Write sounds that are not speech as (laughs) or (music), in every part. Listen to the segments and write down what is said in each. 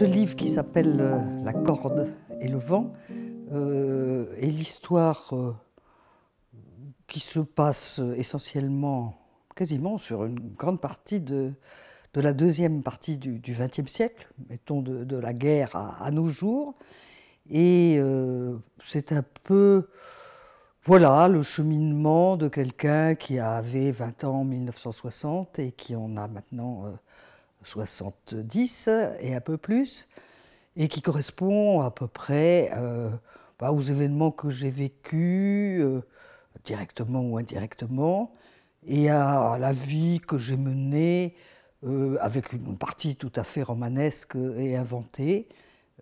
ce livre qui s'appelle euh, La corde et le vent euh, est l'histoire euh, qui se passe essentiellement, quasiment sur une grande partie de, la deuxième partie du XXe siècle, mettons de, la guerre à, nos jours. Et c'est un peu, voilà, le cheminement de quelqu'un qui avait 20 ans en 1960 et qui en a maintenant... 70 et un peu plus, et qui correspond à peu près euh, bah, aux événements que j'ai vécus, euh, directement ou indirectement, et à, la vie que j'ai menée, euh, avec une partie tout à fait romanesque et inventée.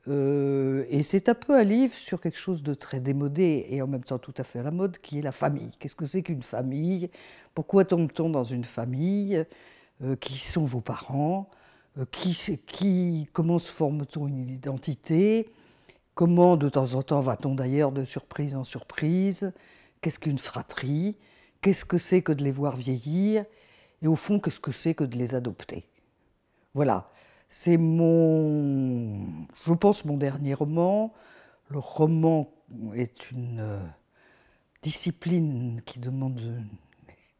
et c'est un peu un livre sur quelque chose de très démodé et en même temps tout à fait à la mode, qui est la famille. Qu'est-ce que c'est qu'une famille Pourquoi tombe-t-on dans une famille euh, qui sont vos parents, euh, qui, comment se forme-t-on une identité, comment de temps en temps va-t-on d'ailleurs de surprise en surprise, qu'est-ce qu'une fratrie, qu'est-ce que c'est que de les voir vieillir, et au fond, qu'est-ce que c'est que de les adopter. Voilà, c'est mon, je pense, mon dernier roman. Le roman est une euh, discipline qui demande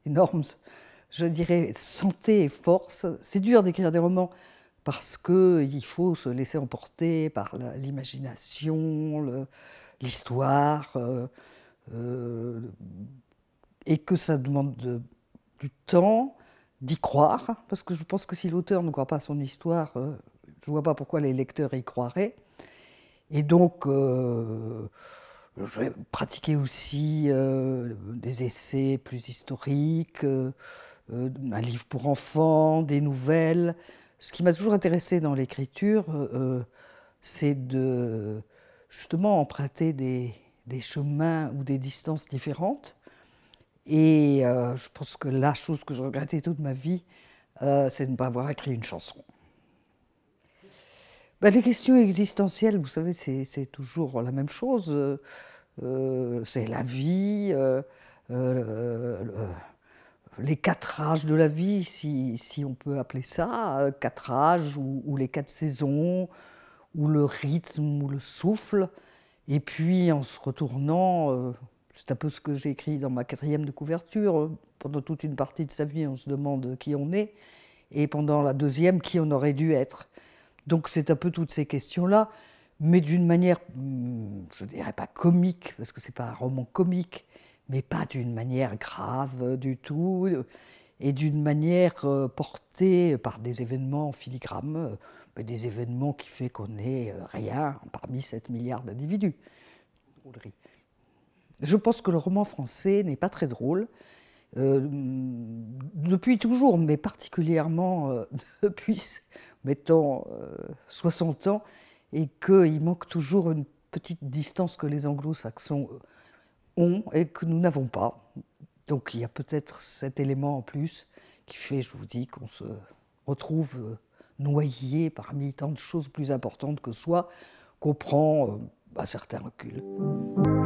une je dirais, santé et force. C'est dur d'écrire des romans parce qu'il faut se laisser emporter par l'imagination, l'histoire, euh, euh, et que ça demande du temps d'y croire, parce que je pense que si l'auteur ne croit pas à son histoire, euh, je ne vois pas pourquoi les lecteurs y croiraient. Et donc, je vais pratiquer aussi des essais plus historiques. Euh, un livre pour enfants, des nouvelles. Ce qui m'a toujours intéressé dans l'écriture, euh, euh, c'est de justement emprunter des, chemins ou des distances différentes. Et je pense que la chose que je regrettais toute ma vie, c'est de ne pas avoir écrit une chanson. Ben, les questions existentielles, vous savez, c'est toujours la même chose. c'est la vie les quatre âges de la vie, si, on peut appeler ça, euh, quatre âges ou, les quatre saisons, ou le rythme, ou le souffle. Et puis en se retournant, euh, c'est un peu ce que j'ai écrit dans ma quatrième de couverture, euh, pendant toute une partie de sa vie, on se demande qui on est, et pendant la deuxième, qui on aurait dû être. Donc c'est un peu toutes ces questions-là, mais d'une manière, hmm, je dirais pas comique, parce que c'est pas un roman comique, mais pas d'une manière grave du tout, et d'une manière euh, portée par des événements en mais des événements qui fait qu'on n'est euh, rien parmi 7 milliards d'individus. Je pense que le roman français n'est pas très drôle, euh, depuis toujours, mais particulièrement (laughs) depuis, mettons, 60 ans, et qu'il manque toujours une petite distance que les anglo-saxons et que nous n'avons pas. Donc il y a peut-être cet élément en plus qui fait, je vous dis, qu'on se retrouve euh, noyé parmi tant de choses plus importantes que soi, qu'on prend un euh, bah, certain recul.